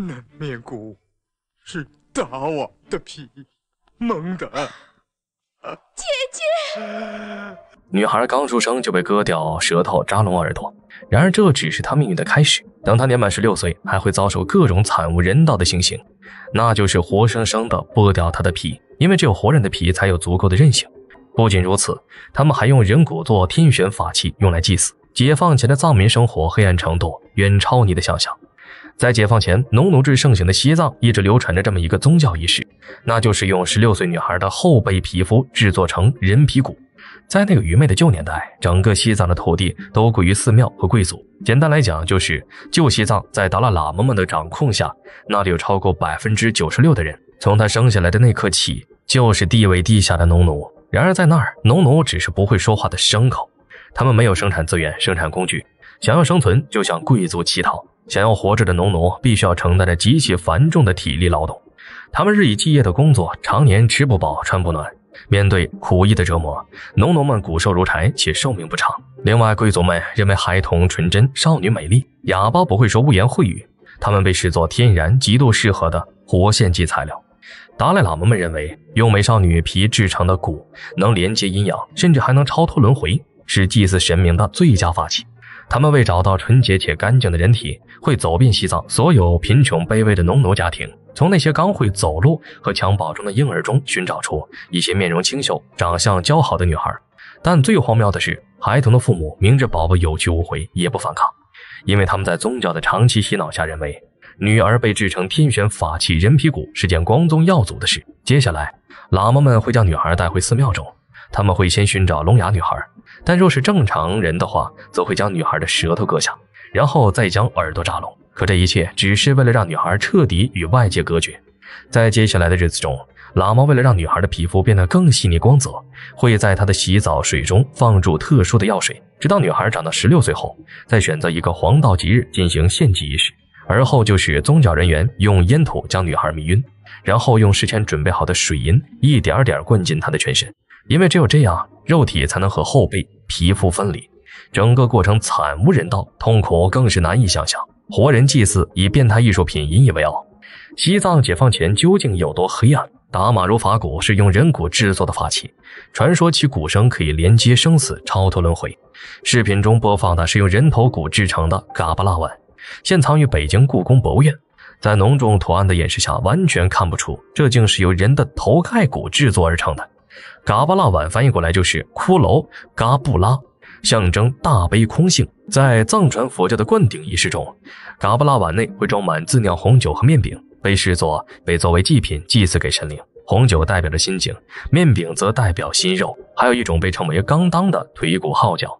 南面骨是大王的皮，蒙的。姐姐，女孩刚出生就被割掉舌头、扎聋耳朵。然而，这只是她命运的开始。等她年满十六岁，还会遭受各种惨无人道的刑刑，那就是活生生的剥掉她的皮，因为只有活人的皮才有足够的韧性。不仅如此，他们还用人骨做天选法器，用来祭祀。解放前的藏民生活黑暗程度远超你的想象。在解放前，农奴制盛行的西藏一直流传着这么一个宗教仪式，那就是用十六岁女孩的后背皮肤制作成人皮鼓。在那个愚昧的旧年代，整个西藏的土地都归于寺庙和贵族。简单来讲，就是旧西藏在达拉喇嘛们的掌控下，那里有超过百分之九十六的人，从他生下来的那刻起就是地位低下的农奴。然而在那儿，农奴只是不会说话的牲口，他们没有生产资源、生产工具，想要生存就向贵族乞讨。想要活着的农奴，必须要承担着极其繁重的体力劳动，他们日以继夜的工作，常年吃不饱穿不暖，面对苦役的折磨，农奴们骨瘦如柴且寿命不长。另外，贵族们认为孩童纯真，少女美丽，哑巴不会说污言秽语，他们被视作天然极度适合的活献祭材料。达赖喇嘛们认为，用美少女皮制成的骨能连接阴阳，甚至还能超脱轮回，是祭祀神明的最佳法器。他们为找到纯洁且干净的人体，会走遍西藏所有贫穷卑微的农奴家庭，从那些刚会走路和襁褓中的婴儿中，寻找出一些面容清秀、长相姣好的女孩。但最荒谬的是，孩童的父母明知宝宝有去无回，也不反抗，因为他们在宗教的长期洗脑下认为，女儿被制成天选法器人皮骨是件光宗耀祖的事。接下来，喇嘛们会将女孩带回寺庙中。他们会先寻找聋哑女孩，但若是正常人的话，则会将女孩的舌头割下，然后再将耳朵扎聋。可这一切只是为了让女孩彻底与外界隔绝。在接下来的日子中，喇嘛为了让女孩的皮肤变得更细腻、光泽，会在她的洗澡水中放入特殊的药水，直到女孩长到十六岁后，再选择一个黄道吉日进行献祭仪式。而后就是宗教人员用烟土将女孩迷晕，然后用事先准备好的水银一点点灌进她的全身。因为只有这样，肉体才能和后背皮肤分离。整个过程惨无人道，痛苦更是难以想象。活人祭祀以变态艺术品引以为傲。西藏解放前究竟有多黑暗？打马如法鼓是用人骨制作的法器，传说其鼓声可以连接生死、超脱轮回。视频中播放的是用人头骨制成的嘎巴拉碗，现藏于北京故宫博物院。在浓重图案的掩饰下，完全看不出这竟是由人的头盖骨制作而成的。嘎巴拉碗翻译过来就是骷髅，嘎布拉，象征大悲空性。在藏传佛教的灌顶仪式中，嘎巴拉碗内会装满自酿红酒和面饼，被视作被作为祭品祭祀给神灵。红酒代表着心情，面饼则代表心肉。还有一种被称为钢当的腿骨号角，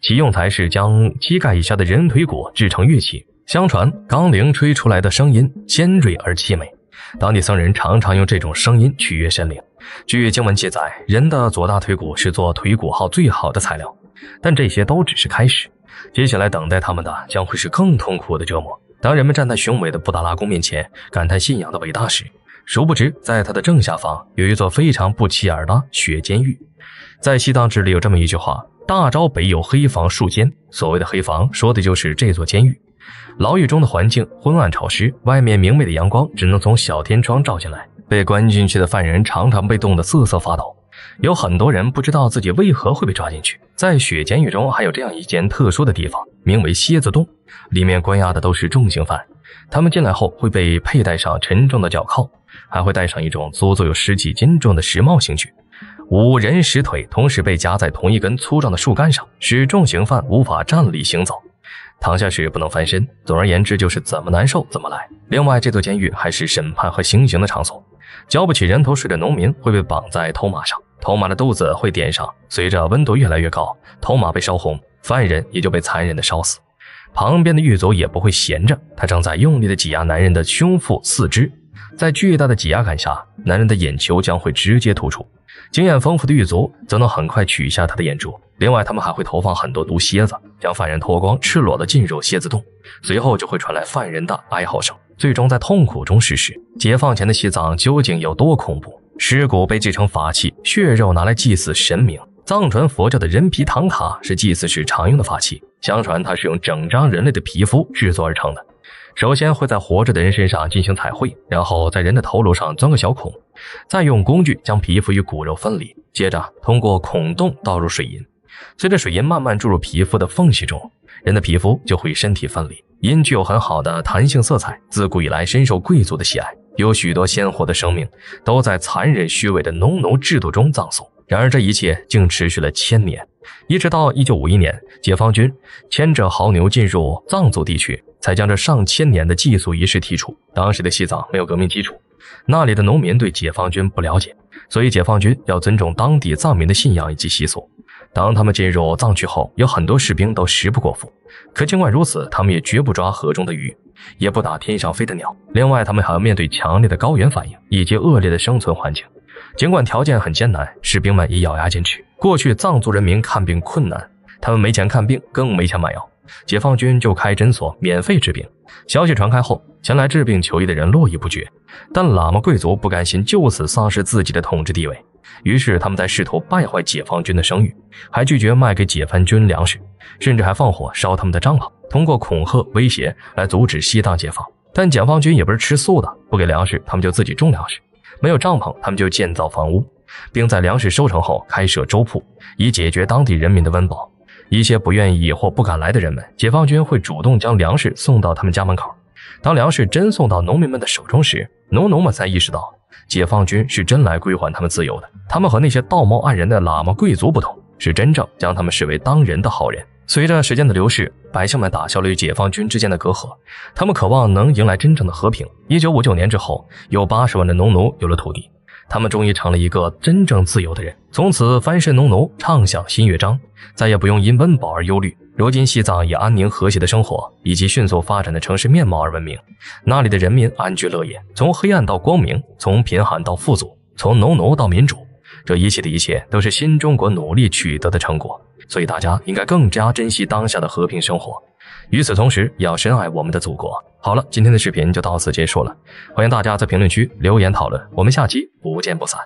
其用材是将膝盖以下的人腿骨制成乐器。相传钢铃吹出来的声音尖锐而凄美，当地僧人常常用这种声音取悦神灵。据经文记载，人的左大腿骨是做腿骨号最好的材料，但这些都只是开始。接下来等待他们的将会是更痛苦的折磨。当人们站在雄伟的布达拉宫面前，感叹信仰的伟大时，殊不知在它的正下方有一座非常不起眼的雪监狱。在《西藏志》里有这么一句话：“大昭北有黑房数间。”所谓的黑房，说的就是这座监狱。牢狱中的环境昏暗潮湿，外面明媚的阳光只能从小天窗照进来。被关进去的犯人常常被冻得瑟瑟发抖，有很多人不知道自己为何会被抓进去。在雪监狱中，还有这样一间特殊的地方，名为蝎子洞，里面关押的都是重刑犯。他们进来后会被佩戴上沉重的脚铐，还会带上一种足足有十几斤重的石帽刑具，五人十腿同时被夹在同一根粗壮的树干上，使重刑犯无法站立行走，躺下时不能翻身。总而言之，就是怎么难受怎么来。另外，这座监狱还是审判和行刑的场所。交不起人头税的农民会被绑在头马上，头马的肚子会点上，随着温度越来越高，头马被烧红，犯人也就被残忍的烧死。旁边的狱卒也不会闲着，他正在用力的挤压男人的胸腹四肢，在巨大的挤压感下，男人的眼球将会直接突出。经验丰富的狱卒则能很快取下他的眼珠。另外，他们还会投放很多毒蝎子，将犯人脱光，赤裸的进入蝎子洞，随后就会传来犯人的哀嚎声。最终在痛苦中逝世。解放前的西藏究竟有多恐怖？尸骨被制成法器，血肉拿来祭祀神明。藏传佛教的人皮唐卡是祭祀时常用的法器。相传它是用整张人类的皮肤制作而成的。首先会在活着的人身上进行彩绘，然后在人的头颅上钻个小孔，再用工具将皮肤与骨肉分离，接着通过孔洞倒入水银，随着水银慢慢注入皮肤的缝隙中。人的皮肤就会身体分离，因具有很好的弹性色彩，自古以来深受贵族的喜爱。有许多鲜活的生命都在残忍虚伪的农奴制度中葬送，然而这一切竟持续了千年，一直到一九五一年，解放军牵着牦牛进入藏族地区，才将这上千年的祭祖仪式剔除。当时的西藏没有革命基础，那里的农民对解放军不了解，所以解放军要尊重当地藏民的信仰以及习俗。当他们进入藏区后，有很多士兵都食不果腹。可尽管如此，他们也绝不抓河中的鱼，也不打天上飞的鸟。另外，他们还要面对强烈的高原反应以及恶劣的生存环境。尽管条件很艰难，士兵们也咬牙坚持。过去，藏族人民看病困难，他们没钱看病，更没钱买药。解放军就开诊所，免费治病。消息传开后，前来治病求医的人络绎不绝。但喇嘛贵族不甘心就此丧失自己的统治地位。于是，他们在试图败坏解放军的声誉，还拒绝卖给解放军粮食，甚至还放火烧他们的帐篷，通过恐吓威胁来阻止西藏解放。但解放军也不是吃素的，不给粮食，他们就自己种粮食；没有帐篷，他们就建造房屋，并在粮食收成后开设粥铺，以解决当地人民的温饱。一些不愿意或不敢来的人们，解放军会主动将粮食送到他们家门口。当粮食真送到农民们的手中时，农奴们才意识到。解放军是真来归还他们自由的，他们和那些道貌岸然的喇嘛贵族不同，是真正将他们视为当人的好人。随着时间的流逝，百姓们打消了与解放军之间的隔阂，他们渴望能迎来真正的和平。一九五九年之后，有八十万的农奴有了土地。他们终于成了一个真正自由的人，从此翻身农奴唱响新乐章，再也不用因温饱而忧虑。如今西藏以安宁和谐的生活以及迅速发展的城市面貌而闻名，那里的人民安居乐业，从黑暗到光明，从贫寒到富足，从农奴到民主，这一切的一切都是新中国努力取得的成果，所以大家应该更加珍惜当下的和平生活。与此同时，也要深爱我们的祖国。好了，今天的视频就到此结束了，欢迎大家在评论区留言讨论，我们下期不见不散。